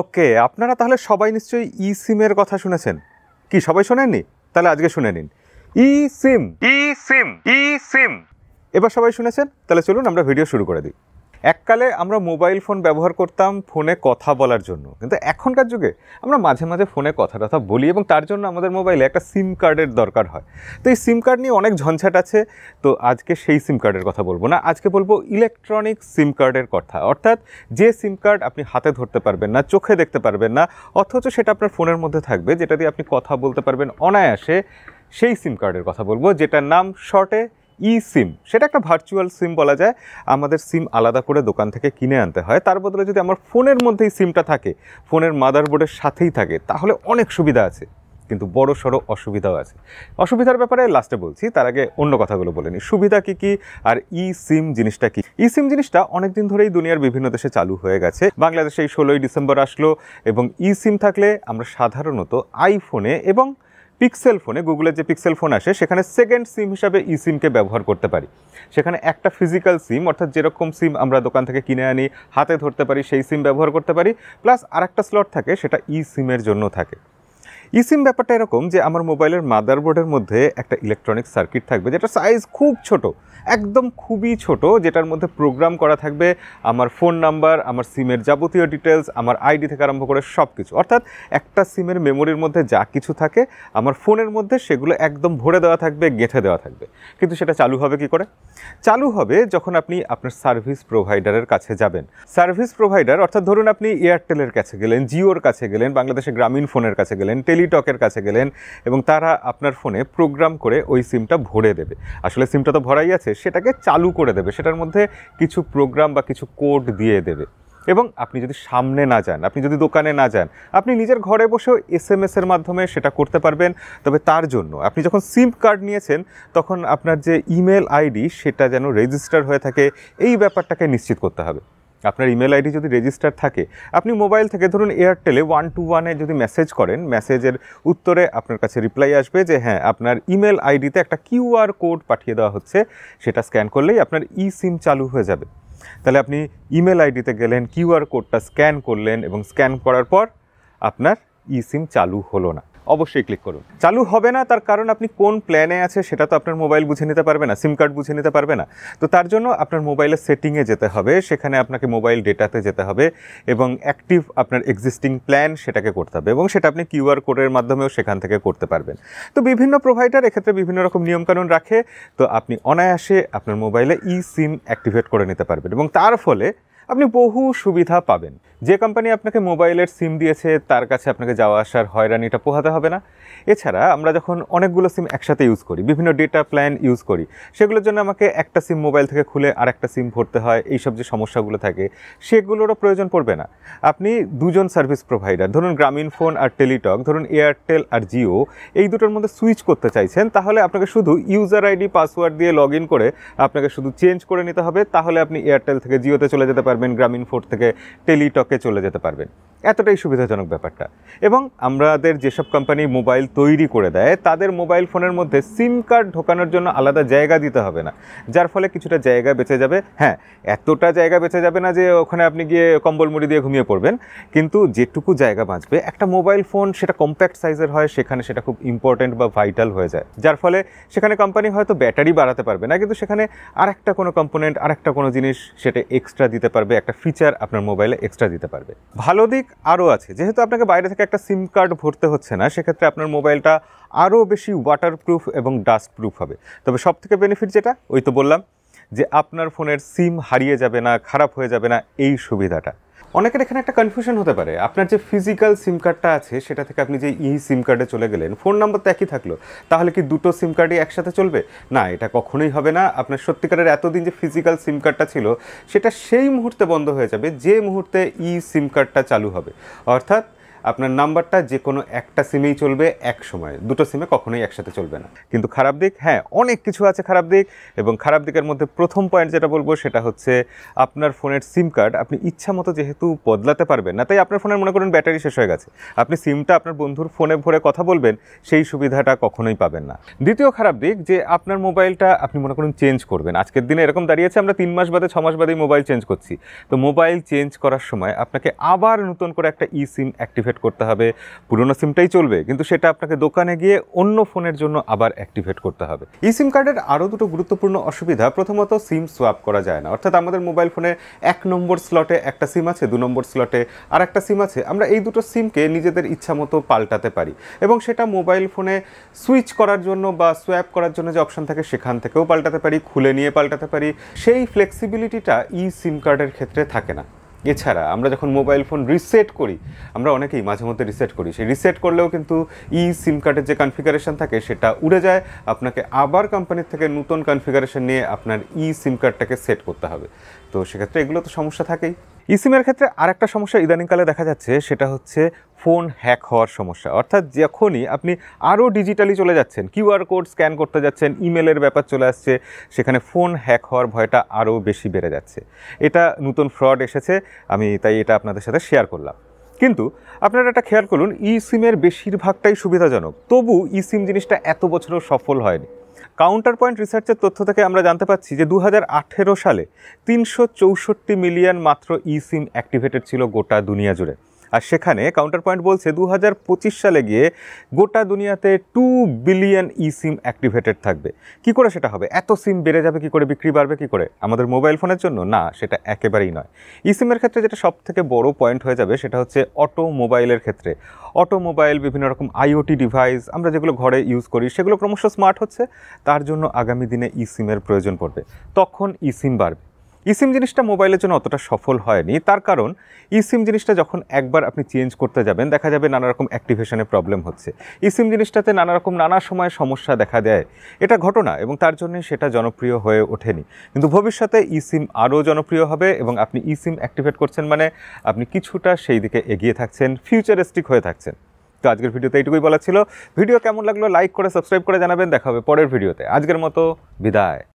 ওকে আপনারা তাহলে সবাই নিশ্চয়ই ই সিমের কথা শুনেছেন কি সবাই শোনেননি তাহলে আজকে শুনে নিন ই সিম ই সিম ই সিম এবার সবাই শুনেছেন তাহলে চলুন আমরা ভিডিও শুরু করে দিই এককালে আমরা মোবাইল ফোন ব্যবহার করতাম ফোনে কথা বলার জন্য কিন্তু এখনকার যুগে আমরা মাঝে মাঝে ফোনে কথা টথা বলি এবং তার জন্য আমাদের মোবাইলে একটা সিম কার্ডের দরকার হয় তো এই সিম কার্ড নিয়ে অনেক ঝঞ্ঝাট আছে তো আজকে সেই সিম কার্ডের কথা বলবো না আজকে বলবো ইলেকট্রনিক সিম কার্ডের কথা অর্থাৎ যে সিম কার্ড আপনি হাতে ধরতে পারবেন না চোখে দেখতে পারবেন না অথচ সেটা আপনার ফোনের মধ্যে থাকবে যেটা দিয়ে আপনি কথা বলতে পারবেন অনায়াসে সেই সিম কার্ডের কথা বলবো যেটার নাম শর্টে ই সিম সেটা একটা ভার্চুয়াল সিম বলা যায় আমাদের সিম আলাদা করে দোকান থেকে কিনে আনতে হয় তার বদলে যদি আমার ফোনের মধ্যেই সিমটা থাকে ফোনের মাদারবোর্ডের সাথেই থাকে তাহলে অনেক সুবিধা আছে কিন্তু বড় সড়ো অসুবিধাও আছে অসুবিধার ব্যাপারে লাস্টে বলছি তার আগে অন্য কথাগুলো বলে নিই সুবিধা কী কী আর ই সিম জিনিসটা কী ই সিম জিনিসটা অনেকদিন ধরেই দুনিয়ার বিভিন্ন দেশে চালু হয়ে গেছে বাংলাদেশে এই ষোলোই ডিসেম্বর আসলো এবং ই সিম থাকলে আমরা সাধারণত আইফোনে এবং পিক্সেল ফোনে গুগলের যে পিক্সেল ফোন আসে সেখানে সেকেন্ড সিম হিসাবে ই সিমকে ব্যবহার করতে পারি সেখানে একটা ফিজিক্যাল সিম অর্থাৎ যেরকম সিম আমরা দোকান থেকে কিনে আনি হাতে ধরতে পারি সেই সিম ব্যবহার করতে পারি প্লাস আরেকটা স্লট থাকে সেটা ই সিমের জন্য থাকে ইসিম ব্যাপারটা এরকম যে আমার মোবাইলের মাদারবোর্ডের মধ্যে একটা ইলেকট্রনিক সার্কিট থাকবে যেটা সাইজ খুব ছোট একদম খুবই ছোট যেটার মধ্যে প্রোগ্রাম করা থাকবে আমার ফোন নাম্বার আমার সিমের যাবতীয় ডিটেলস আমার আইডি থেকে আরম্ভ করে সব কিছু অর্থাৎ একটা সিমের মেমোরির মধ্যে যা কিছু থাকে আমার ফোনের মধ্যে সেগুলো একদম ভরে দেওয়া থাকবে গেঁথে দেওয়া থাকবে কিন্তু সেটা চালু হবে কি করে চালু হবে যখন আপনি আপনার সার্ভিস প্রোভাইডারের কাছে যাবেন সার্ভিস প্রোভাইডার অর্থাৎ ধরুন আপনি এয়ারটেলের কাছে গেলেন জিওর কাছে গেলেন বাংলাদেশে গ্রামীণ ফোনের কাছে গেলেন টেলি টকের কাছে গেলেন এবং তারা আপনার ফোনে প্রোগ্রাম করে ওই সিমটা ভরে দেবে আসলে সিমটা তো ভরাই আছে সেটাকে চালু করে দেবে সেটার মধ্যে কিছু প্রোগ্রাম বা কিছু কোড দিয়ে দেবে এবং আপনি যদি সামনে না যান আপনি যদি দোকানে না যান আপনি নিজের ঘরে বসেও এস এম এর মাধ্যমে সেটা করতে পারবেন তবে তার জন্য আপনি যখন সিম কার্ড নিয়েছেন তখন আপনার যে ইমেল আইডি সেটা যেন রেজিস্টার হয়ে থাকে এই ব্যাপারটাকে নিশ্চিত করতে হবে আপনার ইমেল আইডি যদি রেজিস্টার থাকে আপনি মোবাইল থেকে ধরুন এয়ারটেলে ওয়ান টু ওয়ানে যদি মেসেজ করেন মেসেজের উত্তরে আপনার কাছে রিপ্লাই আসবে যে হ্যাঁ আপনার ইমেল আইডিতে একটা কিউআর কোড পাঠিয়ে দেওয়া হচ্ছে সেটা স্ক্যান করলেই আপনার ই সিম চালু হয়ে যাবে তাহলে আপনি ইমেল আইডিতে গেলেন কিউআর কোডটা স্ক্যান করলেন এবং স্ক্যান করার পর আপনার ই সিম চালু হলো না অবশ্যই ক্লিক করুন চালু হবে না তার কারণ আপনি কোন প্ল্যানে আছে সেটা তো আপনার মোবাইল বুঝে নিতে পারবে না সিম কার্ড বুঝে নিতে পারবে না তো তার জন্য আপনার মোবাইলের সেটিংয়ে যেতে হবে সেখানে আপনাকে মোবাইল ডেটাতে যেতে হবে এবং অ্যাক্টিভ আপনার এক্সিস্টিং প্ল্যান সেটাকে করতে হবে এবং সেটা আপনি কিউআর কোডের মাধ্যমেও সেখান থেকে করতে পারবেন তো বিভিন্ন প্রোভাইডার এক্ষেত্রে বিভিন্ন রকম নিয়মকানুন রাখে তো আপনি অনায়াসে আপনার মোবাইলে ই সিম অ্যাক্টিভেট করে নিতে পারবেন এবং তার ফলে আপনি বহু সুবিধা পাবেন যে কোম্পানি আপনাকে মোবাইলের সিম দিয়েছে তার কাছে আপনাকে যাওয়া আসার হয়রানিটা পোহাতে হবে না এছাড়া আমরা যখন অনেকগুলো সিম একসাথে ইউজ করি বিভিন্ন ডেটা প্ল্যান ইউজ করি সেগুলোর জন্য আমাকে একটা সিম মোবাইল থেকে খুলে আর একটা সিম ভরতে হয় এইসব যে সমস্যাগুলো থাকে সেগুলোরও প্রয়োজন পড়বে না আপনি দুজন সার্ভিস প্রোভাইডার ধরুন গ্রামীণ ফোন আর টেলিটক ধরুন এয়ারটেল আর জিও এই দুটোর মধ্যে সুইচ করতে চাইছেন তাহলে আপনাকে শুধু ইউজার আইডি পাসওয়ার্ড দিয়ে লগ করে আপনাকে শুধু চেঞ্জ করে নিতে হবে তাহলে আপনি এয়ারটেল থেকে জিওতে চলে যেতে পারেন পারবেন গ্রামীণ ফোর থেকে টেলিটকে চলে যেতে পারবেন এতটাই সুবিধাজনক ব্যাপারটা এবং আমাদের যেসব কোম্পানি মোবাইল তৈরি করে দেয় তাদের মোবাইল ফোনের মধ্যে সিম কার্ড ঢোকানোর জন্য আলাদা জায়গা দিতে হবে না যার ফলে কিছুটা জায়গা বেঁচে যাবে হ্যাঁ এতটা জায়গা বেঁচে যাবে না যে ওখানে আপনি গিয়ে কম্বল মুড়ি দিয়ে ঘুমিয়ে পড়বেন কিন্তু যেটুকু জায়গা বাঁচবে একটা মোবাইল ফোন সেটা কম্প্যাক্ট সাইজের হয় সেখানে সেটা খুব ইম্পর্ট্যান্ট বা ভাইটাল হয়ে যায় যার ফলে সেখানে কোম্পানি হয়তো ব্যাটারি বাড়াতে পারবে না কিন্তু সেখানে আরেকটা কোনো কম্পোনেন্ট আর একটা কোনো জিনিস সেটা এক্সট্রা দিতে পারবে একটা ফিচার আপনার মোবাইলে এক্সট্রা দিতে পারবে ভালো দিক আরও আছে যেহেতু আপনাকে বাইরে থেকে একটা সিম কার্ড ভরতে হচ্ছে না সেক্ষেত্রে আপনার মোবাইলটা আরও বেশি ওয়াটারপ্রুফ এবং ডাস্টপ্রুফ হবে তবে সব থেকে বেনিফিট যেটা ওই তো বললাম যে আপনার ফোনের সিম হারিয়ে যাবে না খারাপ হয়ে যাবে না এই সুবিধাটা অনেকের এখানে একটা কনফিউশন হতে পারে আপনার যে ফিজিক্যাল সিম কার্ডটা আছে সেটা থেকে আপনি যে ই সিম কার্ডে চলে গেলেন ফোন নাম্বার তো একই থাকলো তাহলে কি দুটো সিম কার্ডই একসাথে চলবে না এটা কখনোই হবে না আপনার সত্যিকারের এতদিন যে ফিজিক্যাল সিম কার্ডটা ছিল সেটা সেই মুহূর্তে বন্ধ হয়ে যাবে যে মুহূর্তে ই সিম কার্ডটা চালু হবে অর্থাৎ আপনার নাম্বারটা যে কোনো একটা সিমেই চলবে এক সময় দুটো সিমে কখনোই একসাথে চলবে না কিন্তু খারাপ দিক হ্যাঁ অনেক কিছু আছে খারাপ দিক এবং খারাপ দিকের মধ্যে প্রথম পয়েন্ট যেটা বলবো সেটা হচ্ছে আপনার ফোনের সিম কার্ড আপনি ইচ্ছা মতো যেহেতু বদলাতে পারবেন না তাই আপনার ফোনের মনে করুন ব্যাটারি শেষ হয়ে গেছে আপনি সিমটা আপনার বন্ধুর ফোনে ভরে কথা বলবেন সেই সুবিধাটা কখনোই পাবেন না দ্বিতীয় খারাপ দিক যে আপনার মোবাইলটা আপনি মনে করুন চেঞ্জ করবেন আজকের দিনে এরকম দাঁড়িয়েছে আমরা তিন মাস বাদে ছ মাস বাদেই মোবাইল চেঞ্জ করছি তো মোবাইল চেঞ্জ করার সময় আপনাকে আবার নতুন করে একটা ই সিম অ্যাক্টিভেট অ্যাক্টিভেট করতে হবে পুরনো সিমটাই চলবে কিন্তু সেটা আপনাকে দোকানে গিয়ে অন্য ফোনের জন্য আবার অ্যাক্টিভেট করতে হবে ই সিম কার্ডের আরও দুটো গুরুত্বপূর্ণ অসুবিধা প্রথমত সিম সোয়াপ করা যায় না অর্থাৎ আমাদের মোবাইল ফোনে এক নম্বর স্লটে একটা সিম আছে দু নম্বর স্লটে আর একটা সিম আছে আমরা এই দুটো সিমকে নিজেদের ইচ্ছা মতো পাল্টাতে পারি এবং সেটা মোবাইল ফোনে সুইচ করার জন্য বা সোয়াপ করার জন্য যে অপশান থাকে সেখান থেকেও পাল্টাতে পারি খুলে নিয়ে পাল্টাতে পারি সেই ফ্লেক্সিবিলিটিটা ই সিম কার্ডের ক্ষেত্রে থাকে না এছাড়া আমরা যখন মোবাইল ফোন রিসেট করি আমরা অনেকেই মাঝে মধ্যে রিসেট করি সেই রিসেট করলেও কিন্তু ই সিম কার্ডের যে কনফিগারেশন থাকে সেটা উড়ে যায় আপনাকে আবার কোম্পানির থেকে নতুন কনফিগারেশন নিয়ে আপনার ই সিম কার্ডটাকে সেট করতে হবে তো সেক্ষেত্রে এগুলো তো সমস্যা থাকেই ইসিমের ক্ষেত্রে আরেকটা সমস্যা ইদানিংকালে দেখা যাচ্ছে সেটা হচ্ছে ফোন হ্যাক হওয়ার সমস্যা অর্থাৎ যখনই আপনি আরও ডিজিটালি চলে যাচ্ছেন কিউআর কোড স্ক্যান করতে যাচ্ছেন ইমেলের ব্যাপার চলে আসছে সেখানে ফোন হ্যাক হওয়ার ভয়টা আরও বেশি বেড়ে যাচ্ছে এটা নতুন ফ্রড এসেছে আমি তাই এটা আপনাদের সাথে শেয়ার করলাম কিন্তু আপনারা একটা খেয়াল করুন ই সিমের বেশিরভাগটাই সুবিধাজনক তবু ই সিম জিনিসটা এত বছরও সফল হয়নি কাউন্টার পয়েন্ট রিসার্চের তথ্য থেকে আমরা জানতে পাচ্ছি যে দু সালে তিনশো মিলিয়ন মাত্র ই সিম অ্যাক্টিভেটেড ছিল গোটা দুনিয়া জুড়ে আর সেখানে কাউন্টার পয়েন্ট বলছে দু সালে গিয়ে গোটা দুনিয়াতে two billion e SIM activated থাকবে কি করে সেটা হবে এত সিম বেড়ে যাবে কি করে বিক্রি বাড়বে কি করে আমাদের মোবাইল ফোনের জন্য না সেটা একেবারেই নয় ই সিমের ক্ষেত্রে যেটা সব থেকে বড় পয়েন্ট হয়ে যাবে সেটা হচ্ছে অটো মোবাইলের ক্ষেত্রে অটোমোবাইল বিভিন্ন রকম আইওটি ডিভাইস আমরা যেগুলো ঘরে ইউজ করি সেগুলো ক্রমশ স্মার্ট হচ্ছে তার জন্য আগামী দিনে ই সিমের প্রয়োজন পড়বে তখন ই সিম বাড়বে ইসিম জিনিসটা মোবাইলের জন্য অতটা সফল হয়নি তার কারণ ইসিম জিনিসটা যখন একবার আপনি চেঞ্জ করতে যাবেন দেখা যাবে নানা রকম অ্যাক্টিভেশনের প্রবলেম হচ্ছে ইসিম জিনিসটাতে নানা রকম নানা সময় সমস্যা দেখা দেয় এটা ঘটনা এবং তার জন্যে সেটা জনপ্রিয় হয়ে ওঠেনি কিন্তু ভবিষ্যতে ইসিম আরও জনপ্রিয় হবে এবং আপনি ইসিম অ্যাক্টিভেট করছেন মানে আপনি কিছুটা সেই দিকে এগিয়ে থাকছেন ফিউচারিস্টিক হয়ে থাকছেন তো আজকের ভিডিওতে এইটুকুই বলা ছিল ভিডিও কেমন লাগলো লাইক করে সাবস্ক্রাইব করে জানাবেন দেখা হবে পরের ভিডিওতে আজকের মতো বিদায়